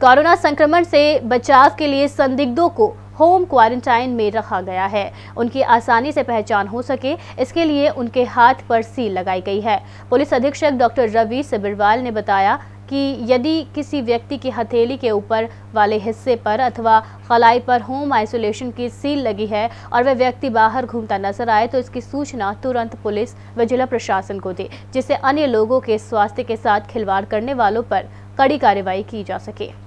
corona संक्रमण से बचाव के लिए संदिग्धों को होम क्वारंटाइन में रखा गया है उनकी आसानी से पहचान हो सके इसके लिए उनके हाथ पर सील लगाई गई है पुलिस अधीक्षक डॉक्टर रवि सिबरवाल ने बताया कि यदि किसी व्यक्ति की हथेली के ऊपर वाले हिस्से पर अथवा खलाई पर होम आइसोलेशन की सील लगी है और वह व्यक्ति बाहर घूमता नजर आए तो इसकी सूचना तुरंत पुलिस व जिला प्रशासन को दे जिससे अन्य लोगों के स्वास्थ्य के साथ खिलवाड़ करने वालों पर कड़ी कार्रवाई की जा सके